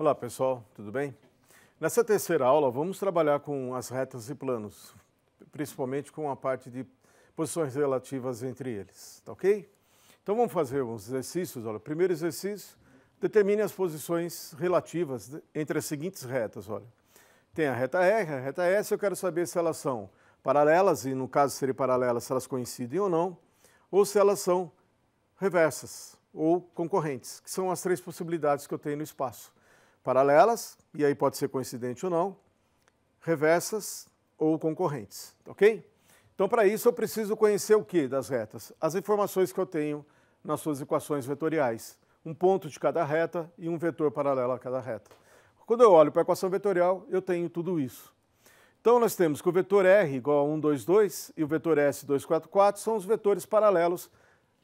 Olá pessoal, tudo bem? Nessa terceira aula vamos trabalhar com as retas e planos, principalmente com a parte de posições relativas entre eles, tá ok? Então vamos fazer uns exercícios. Olha, primeiro exercício, determine as posições relativas entre as seguintes retas. Olha, tem a reta R, a reta S, eu quero saber se elas são paralelas, e no caso serem paralelas, se elas coincidem ou não, ou se elas são reversas ou concorrentes, que são as três possibilidades que eu tenho no espaço paralelas, e aí pode ser coincidente ou não, reversas ou concorrentes, ok? Então, para isso, eu preciso conhecer o que das retas? As informações que eu tenho nas suas equações vetoriais. Um ponto de cada reta e um vetor paralelo a cada reta. Quando eu olho para a equação vetorial, eu tenho tudo isso. Então, nós temos que o vetor R igual a 1, 2, 2 e o vetor S, 2, 4, 4 são os vetores paralelos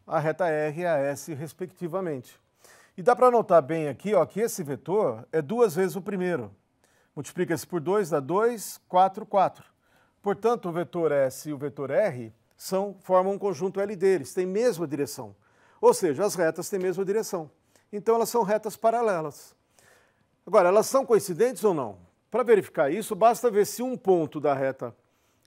à reta R e à S, respectivamente. E dá para notar bem aqui ó, que esse vetor é duas vezes o primeiro. Multiplica-se por 2, dá 2, 4, 4. Portanto, o vetor S e o vetor R são, formam um conjunto L deles, têm mesma direção. Ou seja, as retas têm mesma direção. Então, elas são retas paralelas. Agora, elas são coincidentes ou não? Para verificar isso, basta ver se um ponto da reta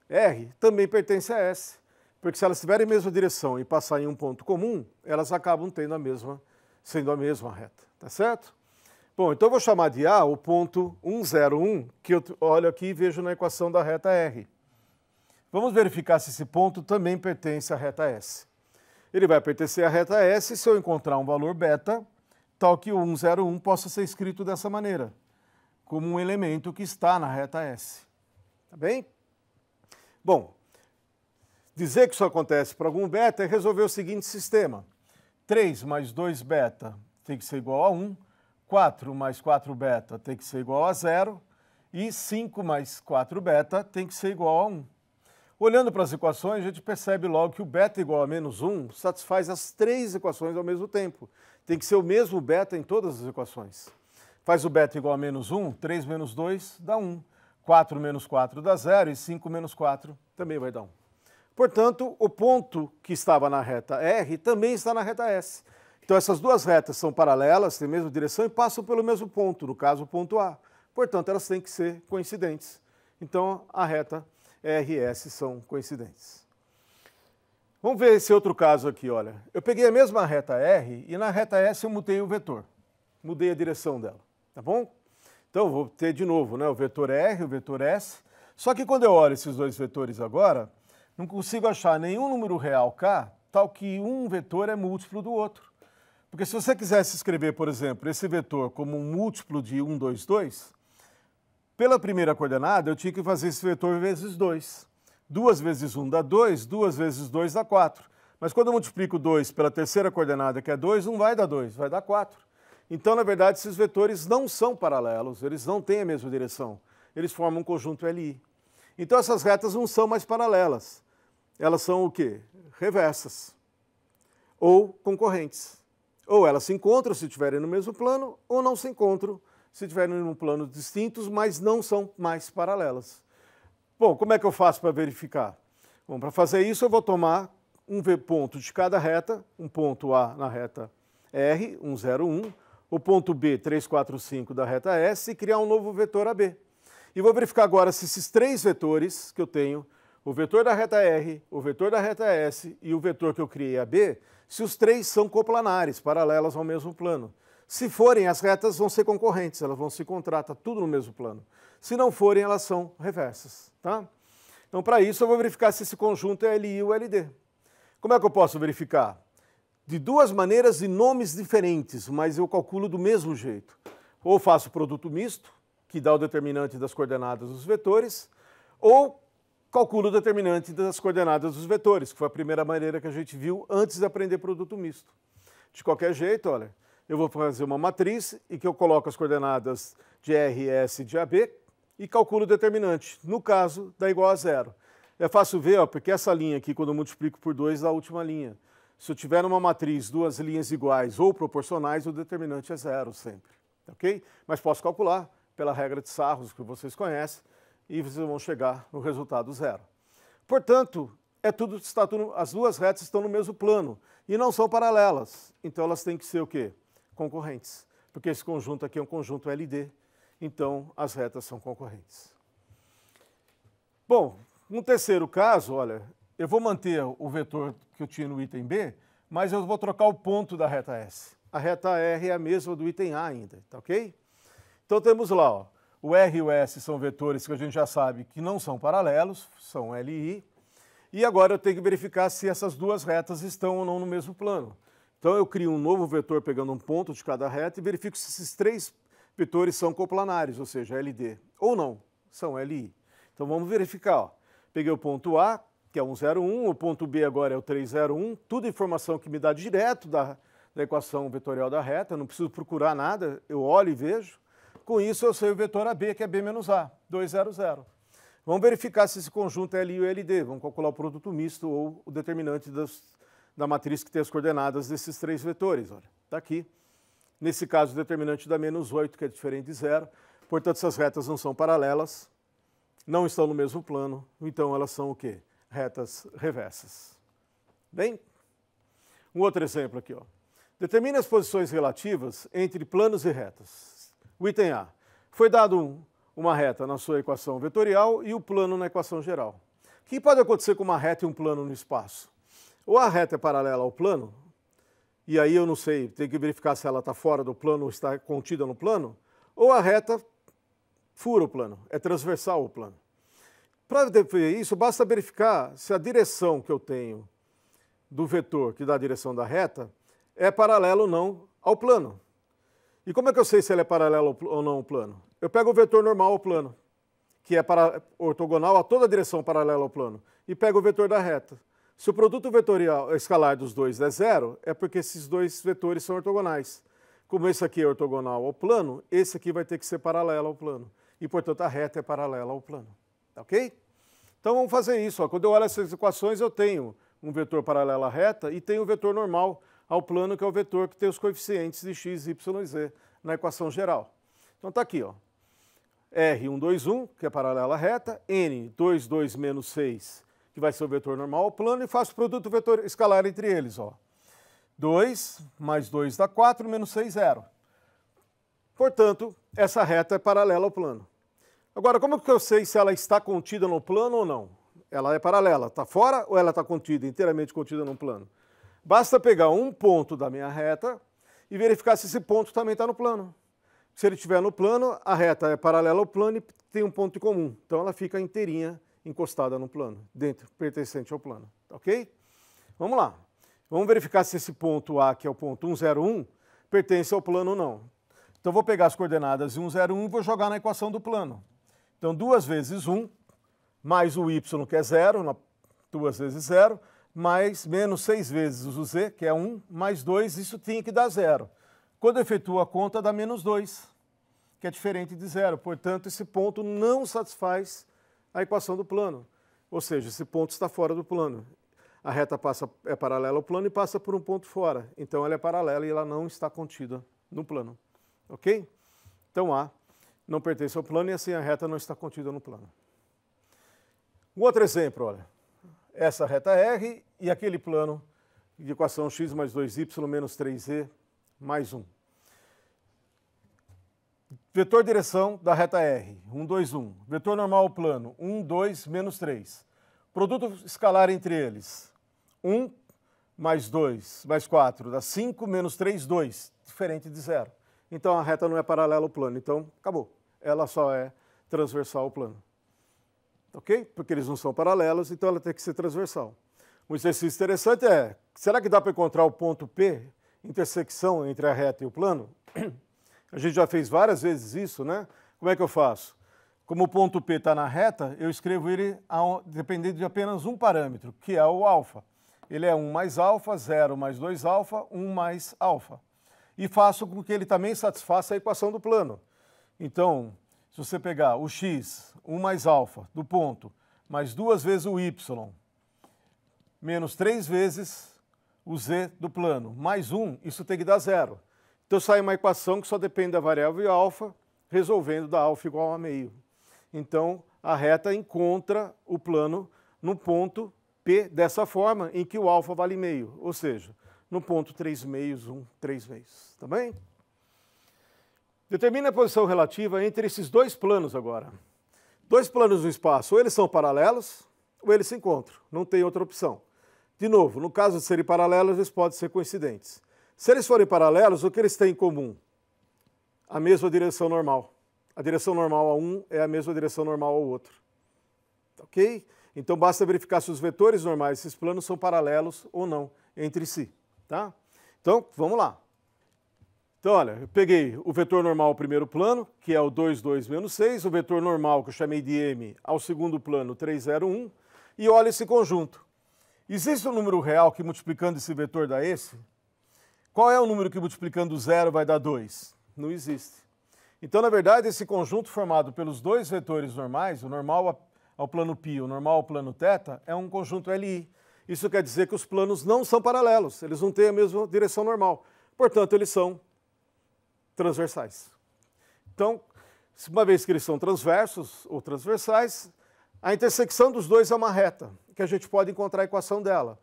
R também pertence a S. Porque se elas tiverem a mesma direção e passarem em um ponto comum, elas acabam tendo a mesma sendo a mesma reta, tá certo? Bom, então eu vou chamar de A o ponto 101, que eu olho aqui e vejo na equação da reta R. Vamos verificar se esse ponto também pertence à reta S. Ele vai pertencer à reta S se eu encontrar um valor beta, tal que o 101 possa ser escrito dessa maneira, como um elemento que está na reta S. Tá bem? Bom, dizer que isso acontece para algum beta é resolver o seguinte sistema. 3 mais 2 beta tem que ser igual a 1, 4 mais 4 beta tem que ser igual a 0. e 5 mais 4 beta tem que ser igual a 1. Olhando para as equações, a gente percebe logo que o beta igual a menos 1 satisfaz as três equações ao mesmo tempo. Tem que ser o mesmo beta em todas as equações. Faz o beta igual a menos 1, 3 menos 2 dá 1. 4 menos 4 dá 0 e 5 menos 4 também vai dar 1. Portanto, o ponto que estava na reta R também está na reta S. Então, essas duas retas são paralelas, têm a mesma direção e passam pelo mesmo ponto, no caso, o ponto A. Portanto, elas têm que ser coincidentes. Então, a reta R e S são coincidentes. Vamos ver esse outro caso aqui, olha. Eu peguei a mesma reta R e na reta S eu mudei o vetor. Mudei a direção dela, tá bom? Então, vou ter de novo né, o vetor R, o vetor S. Só que quando eu olho esses dois vetores agora, não consigo achar nenhum número real cá, tal que um vetor é múltiplo do outro. Porque se você quisesse escrever, por exemplo, esse vetor como um múltiplo de 1, 2, 2, pela primeira coordenada eu tinha que fazer esse vetor vezes 2. 2 vezes 1 dá 2, 2 vezes 2 dá 4. Mas quando eu multiplico 2 pela terceira coordenada, que é 2, não vai dar 2, vai dar 4. Então, na verdade, esses vetores não são paralelos, eles não têm a mesma direção. Eles formam um conjunto LI. Então, essas retas não são mais paralelas elas são o quê? Reversas ou concorrentes. Ou elas se encontram se estiverem no mesmo plano, ou não se encontram se estiverem em um plano distintos, mas não são mais paralelas. Bom, como é que eu faço para verificar? Bom, para fazer isso eu vou tomar um ponto de cada reta, um ponto A na reta R, 101, o ponto B, 345 da reta S, e criar um novo vetor AB. E vou verificar agora se esses três vetores que eu tenho o vetor da reta R, o vetor da reta S e o vetor que eu criei AB, se os três são coplanares, paralelas ao mesmo plano. Se forem, as retas vão ser concorrentes, elas vão se contratar, está tudo no mesmo plano. Se não forem, elas são reversas, tá? Então, para isso, eu vou verificar se esse conjunto é LI ou LD. Como é que eu posso verificar? De duas maneiras e nomes diferentes, mas eu calculo do mesmo jeito. Ou faço produto misto, que dá o determinante das coordenadas dos vetores, ou Calcula o determinante das coordenadas dos vetores, que foi a primeira maneira que a gente viu antes de aprender produto misto. De qualquer jeito, olha, eu vou fazer uma matriz e que eu coloco as coordenadas de R, S e de AB e calculo o determinante. No caso, dá igual a zero. É fácil ver, ó, porque essa linha aqui, quando eu multiplico por 2, dá a última linha. Se eu tiver numa matriz duas linhas iguais ou proporcionais, o determinante é zero sempre, ok? Mas posso calcular pela regra de Sarros, que vocês conhecem, e vocês vão chegar no resultado zero. Portanto, é tudo, está tudo, as duas retas estão no mesmo plano e não são paralelas. Então elas têm que ser o quê? Concorrentes. Porque esse conjunto aqui é um conjunto LD, então as retas são concorrentes. Bom, no terceiro caso, olha, eu vou manter o vetor que eu tinha no item B, mas eu vou trocar o ponto da reta S. A reta R é a mesma do item A ainda, tá ok? Então temos lá, ó, o R e o S são vetores que a gente já sabe que não são paralelos, são LI. E agora eu tenho que verificar se essas duas retas estão ou não no mesmo plano. Então eu crio um novo vetor pegando um ponto de cada reta e verifico se esses três vetores são coplanares, ou seja, LD, ou não, são LI. Então vamos verificar. Ó. Peguei o ponto A, que é 101, o ponto B agora é o 301, tudo informação que me dá direto da, da equação vetorial da reta, não preciso procurar nada, eu olho e vejo. Com isso, eu sei o vetor AB, que é B menos A, 2, 0, 0. Vamos verificar se esse conjunto é L e LD. Vamos calcular o produto misto ou o determinante das, da matriz que tem as coordenadas desses três vetores. Olha, está aqui. Nesse caso, o determinante dá menos 8, que é diferente de zero. Portanto, essas retas não são paralelas, não estão no mesmo plano, então elas são o quê? Retas reversas. Bem, um outro exemplo aqui. Ó. Determine as posições relativas entre planos e retas. O item A. Foi dado uma reta na sua equação vetorial e o plano na equação geral. O que pode acontecer com uma reta e um plano no espaço? Ou a reta é paralela ao plano, e aí eu não sei, tem que verificar se ela está fora do plano ou está contida no plano, ou a reta fura o plano, é transversal o plano. Para ver isso, basta verificar se a direção que eu tenho do vetor que dá a direção da reta é paralela ou não ao plano. E como é que eu sei se ele é paralelo ou não o plano? Eu pego o vetor normal ao plano, que é para, ortogonal a toda a direção paralela ao plano, e pego o vetor da reta. Se o produto vetorial escalar dos dois é zero, é porque esses dois vetores são ortogonais. Como esse aqui é ortogonal ao plano, esse aqui vai ter que ser paralelo ao plano. E, portanto, a reta é paralela ao plano. Tá ok? Então, vamos fazer isso. Ó. Quando eu olho essas equações, eu tenho um vetor paralelo à reta e tenho um vetor normal ao plano que é o vetor que tem os coeficientes de x, y e z na equação geral. Então está aqui, ó. R121, que é paralela à reta, N22 menos 6, que vai ser o vetor normal ao plano, e faço o produto vetor escalar entre eles. Ó. 2 mais 2 dá 4, menos 6, 0. Portanto, essa reta é paralela ao plano. Agora, como que eu sei se ela está contida no plano ou não? Ela é paralela, está fora ou ela está contida, inteiramente contida no plano? Basta pegar um ponto da minha reta e verificar se esse ponto também está no plano. Se ele estiver no plano, a reta é paralela ao plano e tem um ponto em comum. Então ela fica inteirinha encostada no plano, dentro, pertencente ao plano. Tá ok? Vamos lá. Vamos verificar se esse ponto A, que é o ponto 101, pertence ao plano ou não. Então vou pegar as coordenadas 101 e vou jogar na equação do plano. Então 2 vezes 1, mais o y que é zero 2 vezes 0, mais menos 6 vezes o z, que é 1, mais 2, isso tinha que dar zero. Quando efetua a conta, dá menos 2, que é diferente de zero. Portanto, esse ponto não satisfaz a equação do plano. Ou seja, esse ponto está fora do plano. A reta passa, é paralela ao plano e passa por um ponto fora. Então, ela é paralela e ela não está contida no plano. Ok? Então, A não pertence ao plano e assim a reta não está contida no plano. Um outro exemplo, olha essa reta R e aquele plano de equação x mais 2y menos 3z mais 1. Vetor direção da reta R, 1, 2, 1. Vetor normal plano, 1, 2, menos 3. Produto escalar entre eles, 1 mais 2 mais 4 dá 5, menos 3, 2, diferente de zero. Então a reta não é paralela ao plano, então acabou. Ela só é transversal ao plano ok? Porque eles não são paralelos, então ela tem que ser transversal. Um exercício interessante é, será que dá para encontrar o ponto P, intersecção entre a reta e o plano? A gente já fez várias vezes isso, né? Como é que eu faço? Como o ponto P está na reta, eu escrevo ele dependendo de apenas um parâmetro, que é o alfa. Ele é 1 mais alfa, 0 mais 2 alfa, 1 mais alfa. E faço com que ele também satisfaça a equação do plano. Então, se você pegar o x 1 mais alfa do ponto, mais duas vezes o y, menos três vezes o z do plano, mais 1, isso tem que dar zero. Então sai uma equação que só depende da variável alfa, resolvendo da alfa igual a meio. Então a reta encontra o plano no ponto P dessa forma, em que o alfa vale meio, ou seja, no ponto 3 meios, 1, 3 vezes tá bem? Determine a posição relativa entre esses dois planos agora. Dois planos no espaço, ou eles são paralelos, ou eles se encontram. Não tem outra opção. De novo, no caso de serem paralelos, eles podem ser coincidentes. Se eles forem paralelos, o que eles têm em comum? A mesma direção normal. A direção normal a um é a mesma direção normal ao outro. Ok? Então basta verificar se os vetores normais desses planos são paralelos ou não entre si. Tá? Então, vamos lá. Então, olha, eu peguei o vetor normal ao primeiro plano, que é o 22 menos 6, o vetor normal, que eu chamei de m, ao segundo plano, 301, e olha esse conjunto. Existe um número real que multiplicando esse vetor dá esse? Qual é o número que multiplicando zero vai dar 2? Não existe. Então, na verdade, esse conjunto formado pelos dois vetores normais, o normal ao plano π, o normal ao plano θ, é um conjunto LI. Isso quer dizer que os planos não são paralelos, eles não têm a mesma direção normal. Portanto, eles são transversais. Então, uma vez que eles são transversos ou transversais, a intersecção dos dois é uma reta, que a gente pode encontrar a equação dela.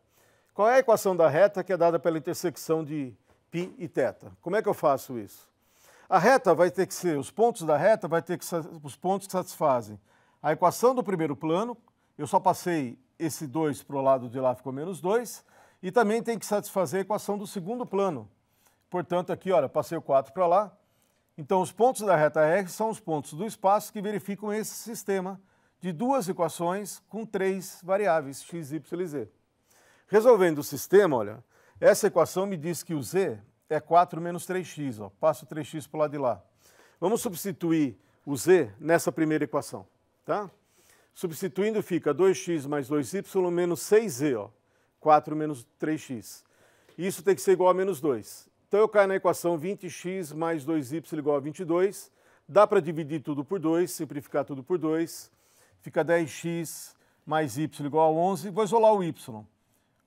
Qual é a equação da reta que é dada pela intersecção de π e θ? Como é que eu faço isso? A reta vai ter que ser, os pontos da reta vai ter que ser os pontos que satisfazem a equação do primeiro plano, eu só passei esse 2 para o lado de lá, ficou menos 2, e também tem que satisfazer a equação do segundo plano, Portanto, aqui, olha, passei o 4 para lá. Então, os pontos da reta R são os pontos do espaço que verificam esse sistema de duas equações com três variáveis, x, y e z. Resolvendo o sistema, olha, essa equação me diz que o z é 4 menos 3x, ó, passo 3x para o lado de lá. Vamos substituir o z nessa primeira equação, tá? Substituindo fica 2x mais 2y menos 6z, ó, 4 menos 3x. Isso tem que ser igual a menos 2. Então eu caio na equação 20x mais 2y igual a 22. Dá para dividir tudo por 2, simplificar tudo por 2. Fica 10x mais y igual a 11. Vou isolar o y.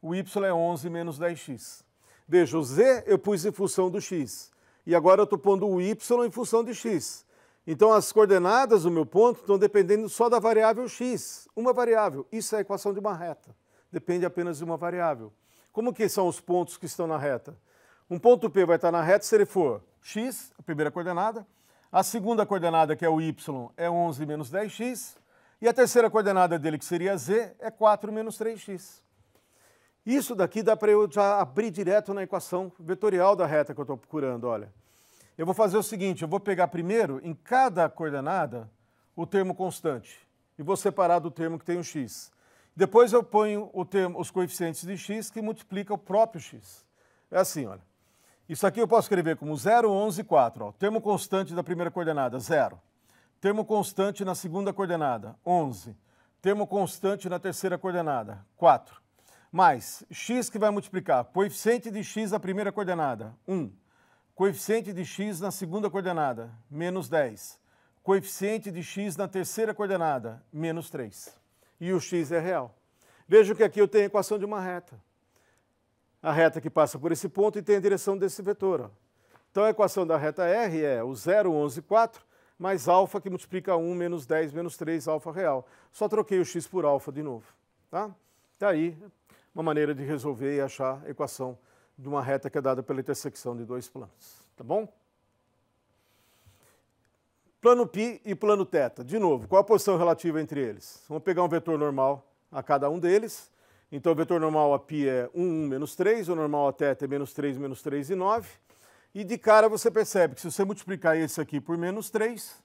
O y é 11 menos 10x. Veja, o z eu pus em função do x. E agora eu estou pondo o y em função de x. Então as coordenadas do meu ponto estão dependendo só da variável x, uma variável. Isso é a equação de uma reta. Depende apenas de uma variável. Como que são os pontos que estão na reta? Um ponto P vai estar na reta se ele for x, a primeira coordenada, a segunda coordenada, que é o y, é 11 menos 10x, e a terceira coordenada dele, que seria z, é 4 menos 3x. Isso daqui dá para eu já abrir direto na equação vetorial da reta que eu estou procurando, olha. Eu vou fazer o seguinte, eu vou pegar primeiro, em cada coordenada, o termo constante, e vou separar do termo que tem o x. Depois eu ponho termo, os coeficientes de x que multiplica o próprio x. É assim, olha. Isso aqui eu posso escrever como 0, 11, 4. Ó. Termo constante da primeira coordenada, 0. Termo constante na segunda coordenada, 11. Termo constante na terceira coordenada, 4. Mais x que vai multiplicar coeficiente de x na primeira coordenada, 1. Coeficiente de x na segunda coordenada, menos 10. Coeficiente de x na terceira coordenada, menos 3. E o x é real. Veja que aqui eu tenho a equação de uma reta a reta que passa por esse ponto e tem a direção desse vetor. Então a equação da reta R é o 0, 11, 4 mais alfa que multiplica 1 menos 10 menos 3 alfa real. Só troquei o x por alfa de novo. Tá? Daí tá uma maneira de resolver e achar a equação de uma reta que é dada pela intersecção de dois planos. Tá bom? Plano π e plano θ. De novo, qual a posição relativa entre eles? Vamos pegar um vetor normal a cada um deles então, o vetor normal a π é 1, 1 menos 3, o normal a θ é menos 3, menos 3 e 9. E de cara você percebe que se você multiplicar esse aqui por menos 3,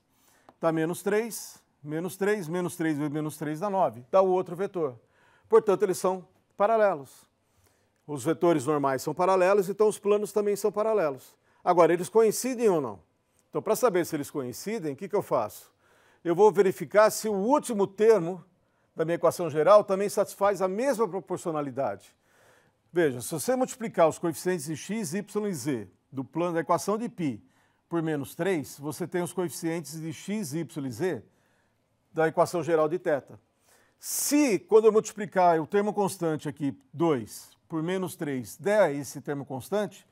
dá menos 3, menos 3, menos 3 vezes menos 3 dá 9, dá o outro vetor. Portanto, eles são paralelos. Os vetores normais são paralelos, então os planos também são paralelos. Agora, eles coincidem ou não? Então, para saber se eles coincidem, o que, que eu faço? Eu vou verificar se o último termo da minha equação geral também satisfaz a mesma proporcionalidade. Veja, se você multiplicar os coeficientes de x, y e z do plano da equação de π por menos 3, você tem os coeficientes de x, y e z da equação geral de θ. Se, quando eu multiplicar o termo constante aqui, 2, por menos 3, der esse termo constante,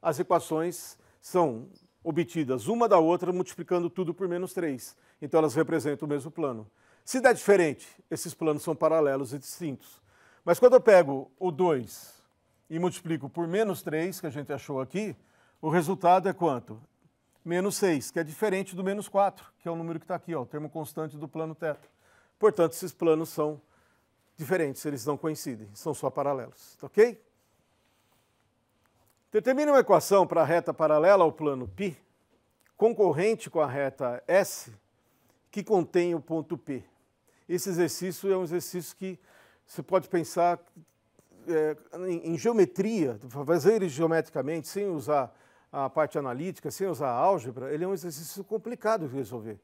as equações são obtidas uma da outra multiplicando tudo por menos 3. Então elas representam o mesmo plano. Se der diferente, esses planos são paralelos e distintos. Mas quando eu pego o 2 e multiplico por menos 3, que a gente achou aqui, o resultado é quanto? Menos 6, que é diferente do menos 4, que é o número que está aqui, ó, o termo constante do plano teto. Portanto, esses planos são diferentes, eles não coincidem, são só paralelos, tá ok? Determine uma equação para a reta paralela ao plano π, concorrente com a reta S, que contém o ponto P. Esse exercício é um exercício que você pode pensar é, em, em, geometria, fazer ele geometricamente, sem usar a parte analítica, sem usar a álgebra, ele é um exercício complicado de resolver.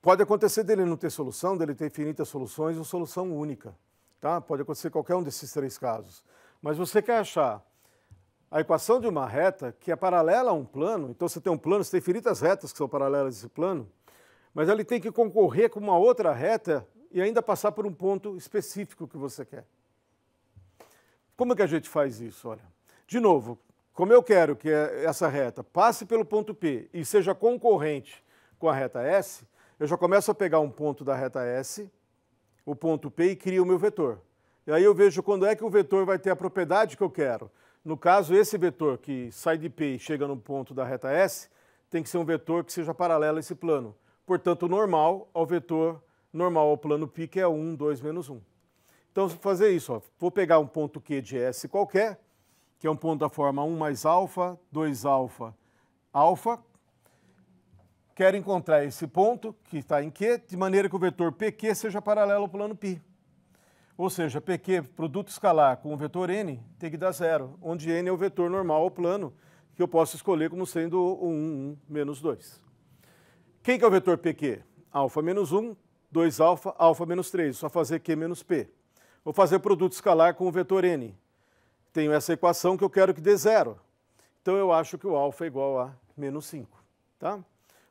Pode acontecer dele não ter solução, dele ter infinitas soluções ou solução única. Tá? Pode acontecer qualquer um desses três casos. Mas você quer achar a equação de uma reta que é paralela a um plano, então você tem um plano, você tem infinitas retas que são paralelas a esse plano, mas ele tem que concorrer com uma outra reta e ainda passar por um ponto específico que você quer. Como é que a gente faz isso? Olha, de novo, como eu quero que essa reta passe pelo ponto P e seja concorrente com a reta S, eu já começo a pegar um ponto da reta S, o ponto P e crio o meu vetor. E aí eu vejo quando é que o vetor vai ter a propriedade que eu quero. No caso, esse vetor que sai de P e chega no ponto da reta S, tem que ser um vetor que seja paralelo a esse plano. Portanto, normal ao vetor normal ao plano π, que é 1, 2 menos 1. Então, vou fazer isso. Ó. Vou pegar um ponto Q de S qualquer, que é um ponto da forma 1 mais alfa, 2 alfa, alfa. Quero encontrar esse ponto, que está em Q, de maneira que o vetor PQ seja paralelo ao plano π. Ou seja, PQ, produto escalar com o vetor N, tem que dar zero, onde N é o vetor normal ao plano, que eu posso escolher como sendo o 1, 1, menos 2. Quem que é o vetor PQ? Alfa menos 1, 2 alfa, alfa menos 3. Só fazer Q menos P. Vou fazer produto escalar com o vetor N. Tenho essa equação que eu quero que dê zero. Então eu acho que o alfa é igual a menos 5. Tá?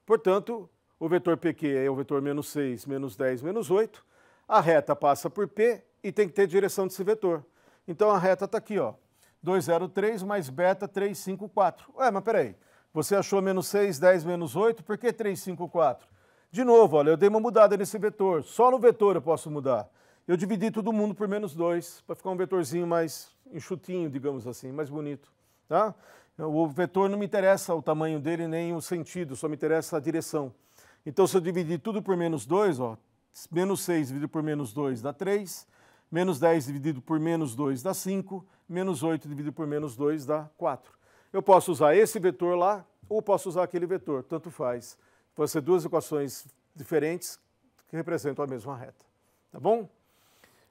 Portanto, o vetor PQ é o vetor menos 6, menos 10, menos 8. A reta passa por P e tem que ter direção desse vetor. Então a reta está aqui, ó. 203 mais beta 354. Ué, mas peraí. Você achou menos 6, 10 menos 8, por que 3, 5, 4? De novo, olha, eu dei uma mudada nesse vetor, só no vetor eu posso mudar. Eu dividi todo mundo por menos 2, para ficar um vetorzinho mais enxutinho, digamos assim, mais bonito. Tá? O vetor não me interessa o tamanho dele nem o sentido, só me interessa a direção. Então, se eu dividir tudo por menos 2, ó, menos 6 dividido por menos 2 dá 3, menos 10 dividido por menos 2 dá 5, menos 8 dividido por menos 2 dá 4. Eu posso usar esse vetor lá ou posso usar aquele vetor, tanto faz. Vão ser duas equações diferentes que representam a mesma reta, tá bom?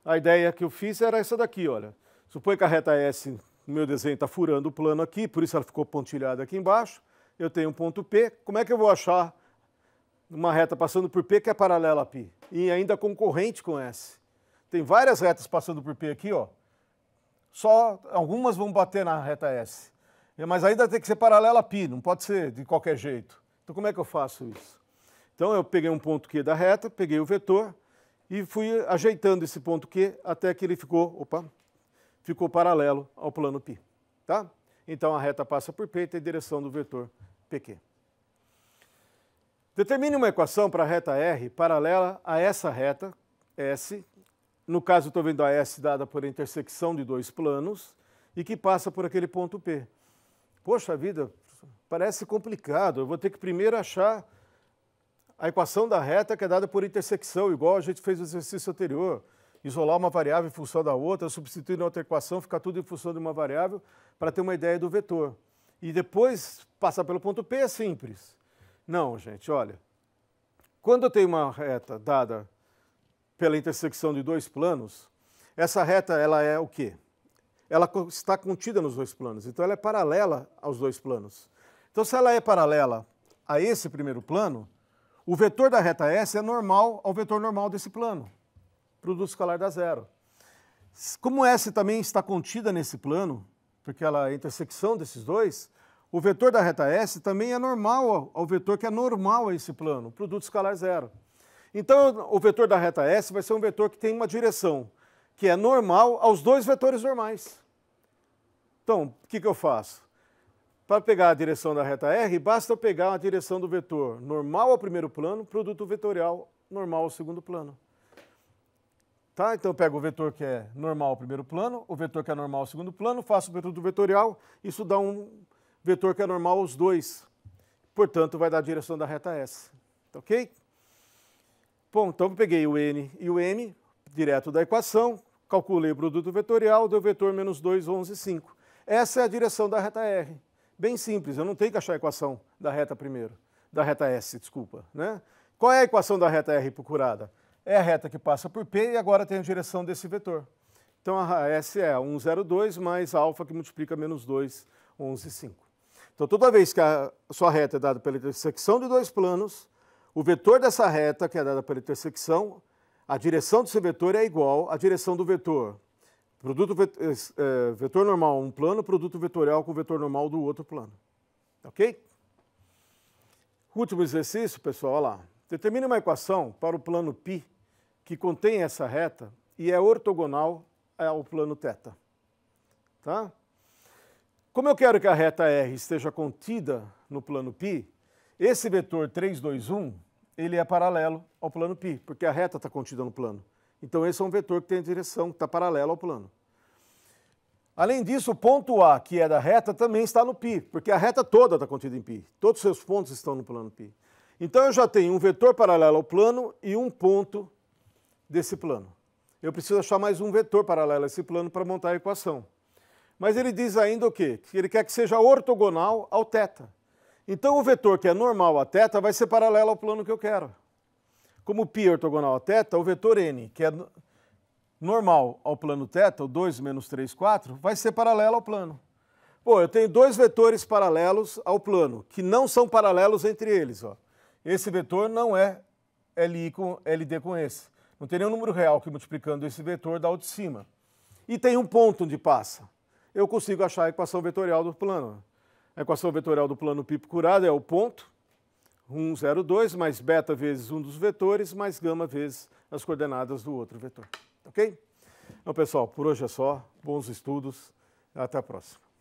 A ideia que eu fiz era essa daqui, olha. Suponha que a reta S no meu desenho está furando o plano aqui, por isso ela ficou pontilhada aqui embaixo. Eu tenho um ponto P. Como é que eu vou achar uma reta passando por P que é paralela a π e ainda concorrente com S? Tem várias retas passando por P aqui, ó. Só algumas vão bater na reta S. É, mas ainda tem que ser paralela a π, não pode ser de qualquer jeito. Então como é que eu faço isso? Então eu peguei um ponto Q da reta, peguei o vetor e fui ajeitando esse ponto Q até que ele ficou, opa, ficou paralelo ao plano π, tá? Então a reta passa por P e tem direção do vetor PQ. Determine uma equação para a reta R paralela a essa reta S, no caso estou vendo a S dada por intersecção de dois planos, e que passa por aquele ponto P. Poxa vida, parece complicado. Eu vou ter que primeiro achar a equação da reta que é dada por intersecção, igual a gente fez no exercício anterior. Isolar uma variável em função da outra, substituir na outra equação, ficar tudo em função de uma variável, para ter uma ideia do vetor. E depois passar pelo ponto P é simples. Não, gente, olha. Quando eu tenho uma reta dada pela intersecção de dois planos, essa reta ela é o quê? ela está contida nos dois planos. Então ela é paralela aos dois planos. Então se ela é paralela a esse primeiro plano, o vetor da reta S é normal ao vetor normal desse plano, produto escalar dá zero. Como S também está contida nesse plano, porque ela é a intersecção desses dois, o vetor da reta S também é normal ao vetor que é normal a esse plano, produto escalar zero. Então, o vetor da reta S vai ser um vetor que tem uma direção que é normal aos dois vetores normais. Então, o que, que eu faço? Para pegar a direção da reta R, basta pegar a direção do vetor normal ao primeiro plano, produto vetorial normal ao segundo plano. Tá? Então eu pego o vetor que é normal ao primeiro plano, o vetor que é normal ao segundo plano, faço o produto vetorial, isso dá um vetor que é normal aos dois. Portanto, vai dar a direção da reta S. Tá ok? Bom, então eu peguei o N e o M direto da equação, calculei o produto vetorial, deu vetor menos 2, 11, 5. Essa é a direção da reta R. Bem simples, eu não tenho que achar a equação da reta primeiro, da reta S, desculpa. Né? Qual é a equação da reta R procurada? É a reta que passa por P e agora tem a direção desse vetor. Então a S é 1,02 mais alfa que multiplica menos 2, 11,5. Então toda vez que a sua reta é dada pela intersecção de dois planos, o vetor dessa reta, que é dada pela intersecção, a direção desse vetor é igual à direção do vetor Produto eh, eh, vetor normal um plano, produto vetorial com vetor normal do outro plano. Ok? Último exercício, pessoal, olha lá. Determine uma equação para o plano π que contém essa reta e é ortogonal ao plano θ. Tá? Como eu quero que a reta R esteja contida no plano π, esse vetor 3, 2, 1, ele é paralelo ao plano π, porque a reta está contida no plano. Então, esse é um vetor que tem a direção, que está paralela ao plano. Além disso, o ponto A, que é da reta, também está no π, porque a reta toda está contida em π. Todos os seus pontos estão no plano π. Então, eu já tenho um vetor paralelo ao plano e um ponto desse plano. Eu preciso achar mais um vetor paralelo a esse plano para montar a equação. Mas ele diz ainda o quê? Que ele quer que seja ortogonal ao θ. Então, o vetor que é normal a θ vai ser paralelo ao plano que eu quero. Como π é ortogonal a θ, o vetor n, que é normal ao plano θ, o 2 menos 3, 4, vai ser paralelo ao plano. Pô, eu tenho dois vetores paralelos ao plano, que não são paralelos entre eles. Ó. Esse vetor não é LI com LD com esse. Não tem nenhum número real que multiplicando esse vetor dá o de cima. E tem um ponto onde passa. Eu consigo achar a equação vetorial do plano. A equação vetorial do plano pi curado é o ponto 102 mais beta vezes um dos vetores, mais gama vezes as coordenadas do outro vetor. Ok? Então, pessoal, por hoje é só. Bons estudos. Até a próxima.